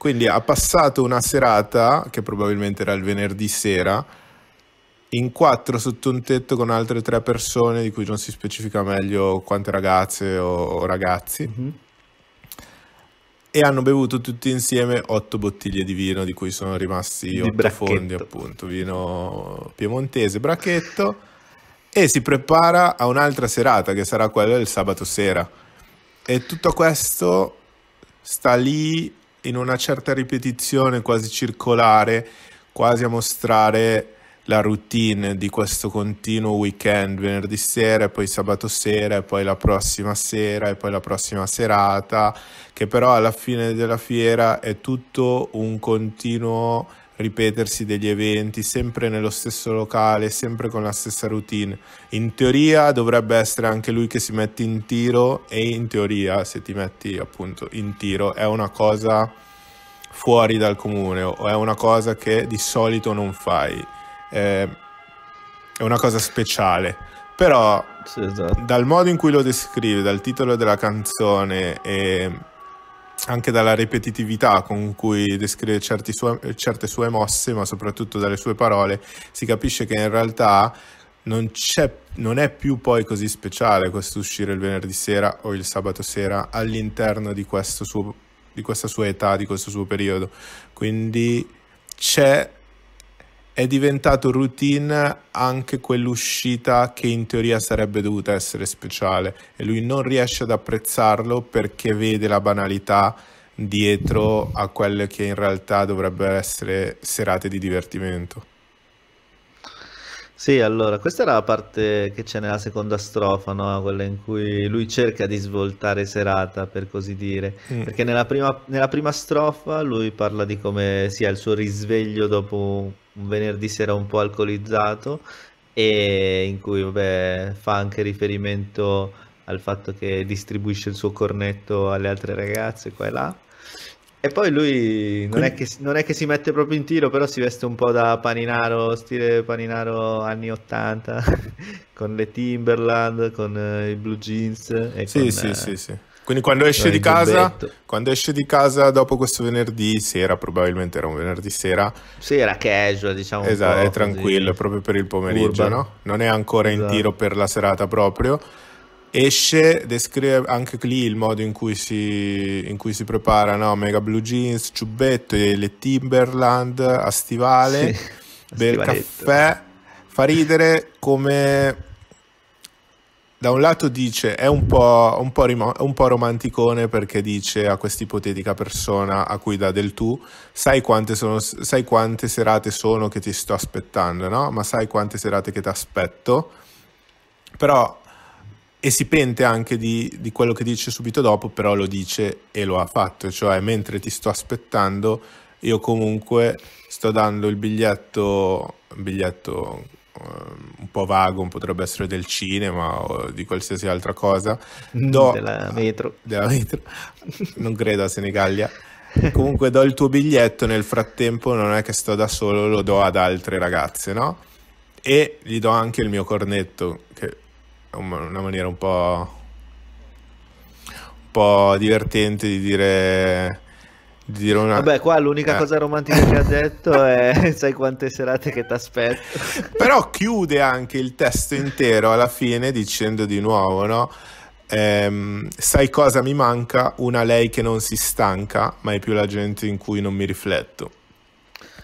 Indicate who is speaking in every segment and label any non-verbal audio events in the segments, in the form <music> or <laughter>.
Speaker 1: Quindi ha passato una serata, che probabilmente era il venerdì sera, in quattro sotto un tetto con altre tre persone, di cui non si specifica meglio quante ragazze o, ragazzi. Mm-hmm. E hanno bevuto tutti insieme otto bottiglie di vino, di cui sono rimasti di otto bracchetto. fondi, appunto, vino piemontese, brachetto, E si prepara a un'altra serata, che sarà quella del sabato sera. E tutto questo sta lì in una certa ripetizione quasi circolare, quasi a mostrare la routine di questo continuo weekend, venerdì sera e poi sabato sera e poi la prossima sera e poi la prossima serata, che però alla fine della fiera è tutto un continuo ripetersi degli eventi sempre nello stesso locale, sempre con la stessa routine. In teoria dovrebbe essere anche lui che si mette in tiro e in teoria se ti metti appunto in tiro è una cosa fuori dal comune o è una cosa che di solito non fai. È una cosa speciale, però sì, esatto. dal modo in cui lo descrive, dal titolo della canzone e anche dalla ripetitività con cui descrive sue, certe sue mosse, ma soprattutto dalle sue parole, si capisce che in realtà non, non, è più poi così speciale questo uscire il venerdì sera o il sabato sera all'interno di, suo, di questa sua età, di questo suo periodo. Quindi c'è è diventato routine anche quell'uscita che in teoria sarebbe dovuta essere speciale e lui non riesce ad apprezzarlo perché vede la banalità dietro a quelle che in realtà dovrebbero essere serate di divertimento.
Speaker 2: Sì, allora, questa era la parte che c'è nella seconda strofa, no? quella in cui lui cerca di svoltare serata, per così dire, mm. perché nella prima, nella prima strofa lui parla di come sia il suo risveglio dopo un venerdì sera un po' alcolizzato e in cui vabbè, fa anche riferimento al fatto che distribuisce il suo cornetto alle altre ragazze qua e là. E poi lui non è, che, non è, che, si mette proprio in tiro, però si veste un po' da paninaro, stile paninaro anni 80, <laughs> con le Timberland, con eh, i blue jeans. E sì, con, sì, eh... sì, sì. Quindi quando esce, di casa,
Speaker 1: quando esce di casa dopo questo venerdì sera, probabilmente era un venerdì sera.
Speaker 2: Sera casual, diciamo. Esatto, è
Speaker 1: tranquillo, proprio per il pomeriggio, no? Non è ancora esatto. in tiro per la serata proprio. Esce, descrive anche lì il modo in cui si, in cui si prepara, no? Mega blue jeans, ciubbetto, le Timberland a stivale, sì, bel caffè, fa ridere come da un lato dice è un po', un, po rim- un po', romanticone perché dice a questa ipotetica persona a cui dà del tu, sai quante, sono, sai quante serate sono che ti sto aspettando, no? Ma sai quante serate che ti aspetto, però e si pente anche di, di, quello che dice subito dopo, però lo dice e lo ha fatto, cioè mentre ti sto aspettando io comunque sto dando il biglietto, biglietto um, po' vago, potrebbe essere del cinema o di qualsiasi altra cosa. Mm, do, della metro. Della metro. non credo a Senigallia. Comunque do il tuo biglietto, nel frattempo non è che sto da solo, lo do ad altre ragazze, no? E gli do anche il mio cornetto, che è una maniera un po', un po divertente di dire di dire una... Vabbè, qua l'unica eh. cosa
Speaker 2: romantica che ha detto è <laughs> sai quante serate che ti aspetto.
Speaker 1: <laughs> Però chiude anche il testo intero alla fine dicendo di nuovo, no? Ehm, sai cosa mi manca? Una lei che non si stanca, ma è più la gente in cui non mi rifletto.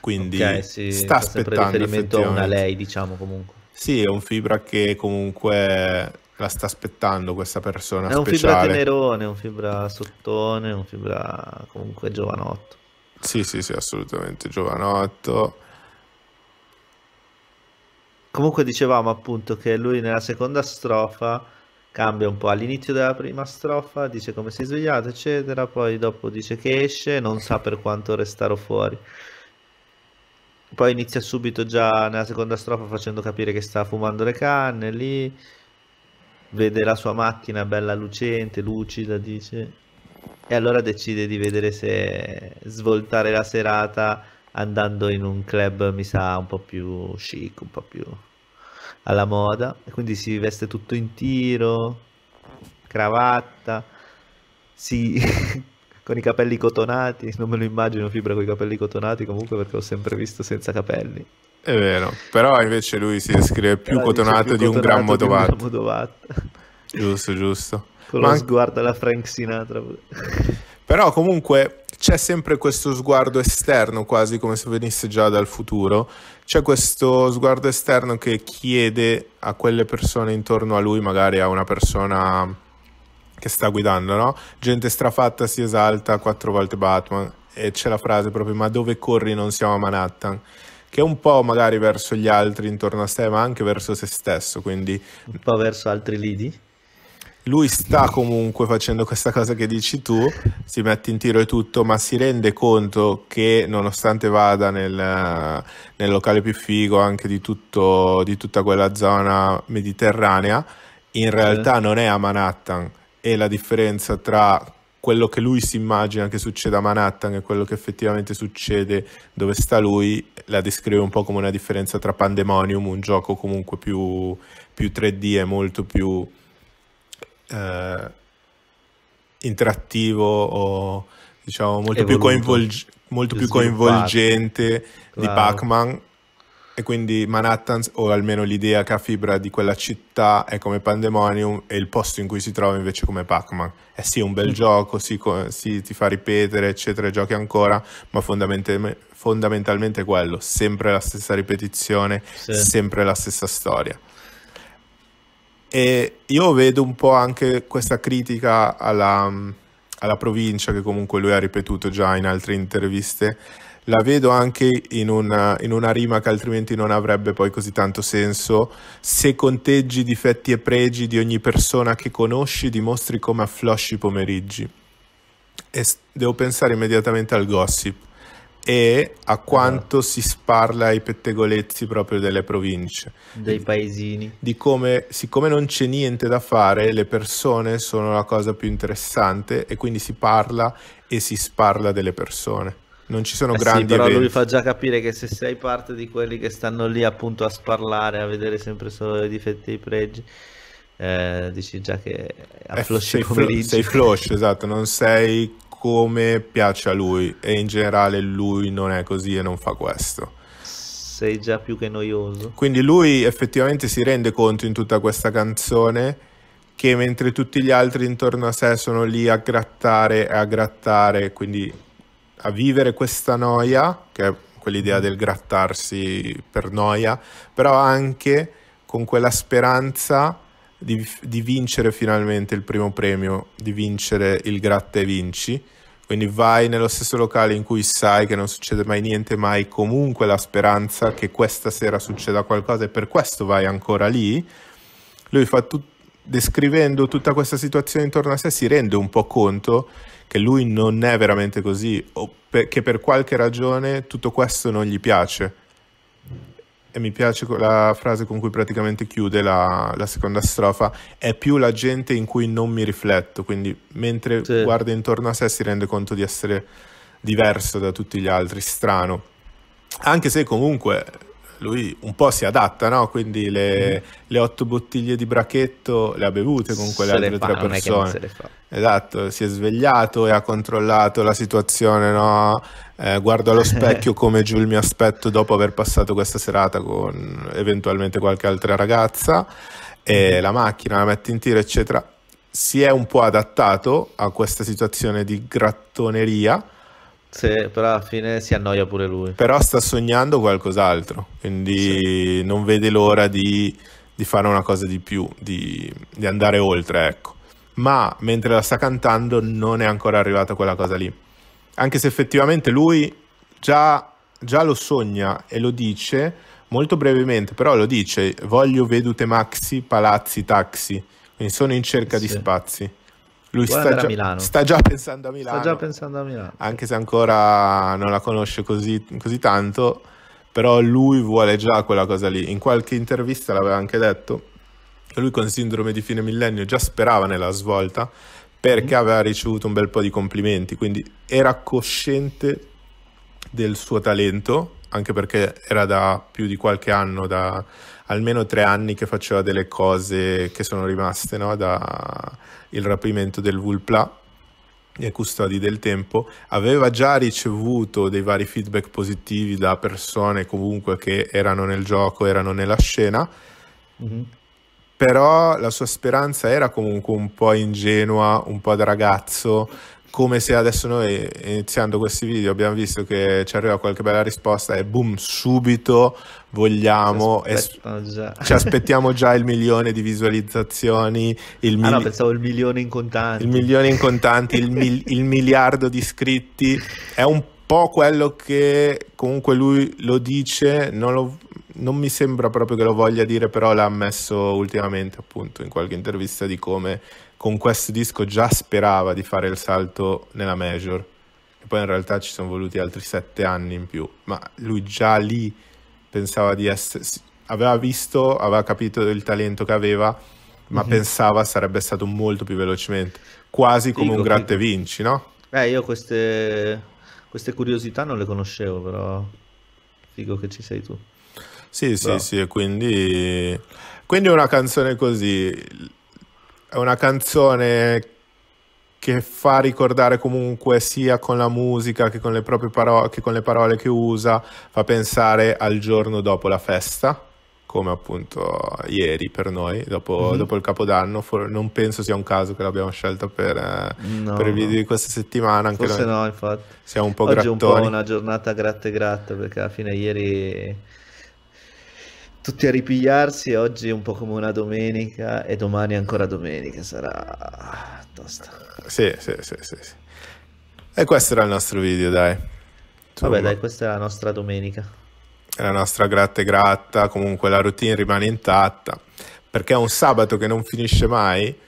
Speaker 1: Quindi okay, sì, sta aspettando riferimento a una lei, diciamo comunque. Sì, è un fibra che comunque la sta aspettando questa persona. È un speciale. fibra
Speaker 2: tenerone, un fibra sottone, un fibra comunque giovanotto.
Speaker 1: Sì, sì, sì, assolutamente giovanotto.
Speaker 2: Comunque dicevamo appunto che lui nella seconda strofa cambia un po'. All'inizio della prima strofa dice come si è svegliato, eccetera, poi dopo dice che esce, non sa per quanto ore fuori. Poi inizia subito già nella seconda strofa facendo capire che sta fumando le canne lì vede la sua macchina bella lucente, lucida, dice, e allora decide di vedere se svoltare la serata andando in un club, mi sa, un po' più chic, un po' più alla moda, quindi si veste tutto in tiro, cravatta, si... <laughs> con i capelli cotonati, non me lo immagino Fibra con i capelli cotonati comunque perché ho sempre visto senza capelli.
Speaker 1: È vero, però invece lui si descrive più però cotonato più di cotonato un grammo dovato. giusto, giusto.
Speaker 2: Con Ma... lo sguardo alla Frank Sinatra.
Speaker 1: però comunque c'è sempre questo sguardo esterno, quasi come se venisse già dal futuro. C'è questo sguardo esterno che chiede a quelle persone intorno a lui, magari a una persona che sta guidando, no? Gente strafatta si esalta quattro volte Batman e c'è la frase proprio ma dove corri non siamo a Manhattan che è un po' magari verso gli altri intorno a sé, ma anche verso se stesso. Quindi...
Speaker 2: Un po' verso altri lidi?
Speaker 1: lui sta comunque facendo questa cosa che dici tu, si mette in tiro e tutto, ma si rende conto che nonostante vada nel, nel locale più figo anche di, tutto, di, tutta quella zona mediterranea, in realtà eh. non è a Manhattan e la differenza tra quello che lui si immagina che succeda a Manhattan e quello che effettivamente succede dove sta lui, la descrive un po' come una differenza tra Pandemonium, un gioco comunque più, più 3D e molto più eh, interattivo o diciamo molto, più, coinvolg- molto più, coinvolgente di Pac-Man e quindi Manhattan, o almeno l'idea che ha fibra di quella città, è come Pandemonium e il posto in cui si trova invece come Pac-Man. È sì, un bel mm. gioco, si, sì, ti fa ripetere, eccetera, giochi ancora, ma fondamentalmente, è quello, sempre la stessa ripetizione, sì. sempre la stessa storia. E io vedo un po' anche questa critica alla, alla provincia che comunque lui ha ripetuto già in altre interviste la vedo anche in una, in una, rima che altrimenti non avrebbe poi così tanto senso. Se conteggi difetti e pregi di ogni persona che conosci, dimostri come afflosci i pomeriggi. E devo pensare immediatamente al gossip e a quanto ah. si sparla ai pettegolezzi proprio delle province. Dei paesini. Di come, siccome non c'è niente da fare, le persone sono la cosa più interessante e quindi si parla e si sparla delle persone
Speaker 2: non ci sono eh grandi sì, però eventi. lui fa già capire che se sei parte di quelli che stanno lì appunto a sparlare, a vedere sempre solo i difetti e i pregi, eh, dici già che è flush eh, flush sei, fl- sei flush,
Speaker 1: esatto, non sei come piace a lui e in generale lui non è così e non fa questo.
Speaker 2: Sei già più che noioso. Quindi
Speaker 1: lui effettivamente si rende conto in tutta questa canzone che mentre tutti gli altri intorno a sé sono lì a grattare e a grattare, quindi a vivere questa noia, che è quell'idea del grattarsi per noia, però anche con quella speranza di, di vincere finalmente il primo premio, di vincere il gratta e vinci. Quindi vai nello stesso locale in cui sai che non succede mai niente, ma hai comunque la speranza che questa sera succeda qualcosa e per questo vai ancora lì. Lui fa tut- descrivendo tutta questa situazione intorno a sé si rende un po' conto che lui non è veramente così o per, che per qualche ragione tutto questo non gli piace. E mi piace la frase con cui praticamente chiude la, la seconda strofa, è più la gente in cui non mi rifletto, quindi mentre sì. guarda intorno a sé si rende conto di essere diverso da tutti gli altri, strano. Anche se comunque lui un po' si adatta, no? Quindi le, mm. le, otto bottiglie di brachetto le ha bevute con quelle se altre fa, tre persone. Esatto, si è svegliato e ha controllato la situazione, no? Eh, guardo allo specchio <laughs> come giù il mio aspetto dopo aver passato questa serata con eventualmente qualche altra ragazza e mm-hmm. la macchina la mette in tiro, eccetera. Si è un po' adattato a questa situazione di grattoneria
Speaker 2: sì, però alla fine si annoia pure lui.
Speaker 1: Però sta sognando qualcos'altro, quindi sì. non vede l'ora di, di, fare una cosa di più, di, di andare oltre, ecco. Ma mentre la sta cantando non è ancora arrivata quella cosa lì. Anche se effettivamente lui già, già lo sogna e lo dice molto brevemente, però lo dice, voglio vedute maxi, palazzi, taxi, quindi sono in cerca sì. di spazi. Lui sta già, sta già,
Speaker 2: pensando a Milano. Sta già pensando a Milano.
Speaker 1: Anche se ancora non la conosce così, così tanto, però lui vuole già quella cosa lì. In qualche intervista l'aveva anche detto che lui con sindrome di fine millennio già sperava nella svolta perché mm. aveva ricevuto un bel po' di complimenti, quindi era cosciente del suo talento anche perché era da più di qualche anno, da almeno tre anni che faceva delle cose che sono rimaste, no? da il rapimento del Vulpla e Custodi del Tempo, aveva già ricevuto dei vari feedback positivi da persone comunque che erano nel gioco, erano nella scena, mm-hmm. però la sua speranza era comunque un po' ingenua, un po' da ragazzo, come se adesso noi iniziando questi video abbiamo visto che ci arriva qualche bella risposta e boom subito vogliamo ci, aspett- ci aspettiamo già il milione di visualizzazioni il mil- ah no pensavo il milione in contanti il milione in contanti il, mil- <laughs> il miliardo di iscritti è un po' quello che comunque lui lo dice non lo non mi sembra proprio che lo voglia dire, però l'ha ammesso ultimamente, appunto, in qualche intervista di come con questo disco già sperava di fare il salto nella major e poi in realtà ci sono voluti altri sette anni in più ma lui già lì pensava di essere aveva visto aveva capito il talento che aveva ma mm-hmm. pensava sarebbe stato molto più velocemente quasi come Dico, un gratte vinci
Speaker 2: no? eh io queste, queste curiosità non le conoscevo però figo che ci sei tu
Speaker 1: sì, Però. sì, sì, quindi, quindi è una canzone così è una canzone che fa ricordare comunque sia con la musica che con le proprie parole che con le parole che usa, fa pensare al giorno dopo la festa, come appunto ieri per noi, dopo, mm-hmm. dopo il capodanno. For- non penso sia un caso che l'abbiamo scelta per, no, per, il video no. di questa settimana. Anche Forse noi no, infatti. Siamo un po' Oggi grattoni. è un po' una
Speaker 2: giornata gratta e gratta perché alla fine ieri tutti a ripigliarsi. Oggi è un po' come una domenica e domani ancora domenica sarà
Speaker 1: tosta. Sì, sì, sì, sì. sì. E questo era il nostro video, dai. Insomma. Vabbè,
Speaker 2: dai, questa è la nostra domenica.
Speaker 1: La nostra gratta e gratta, comunque la routine rimane intatta. Perché è un sabato che non finisce mai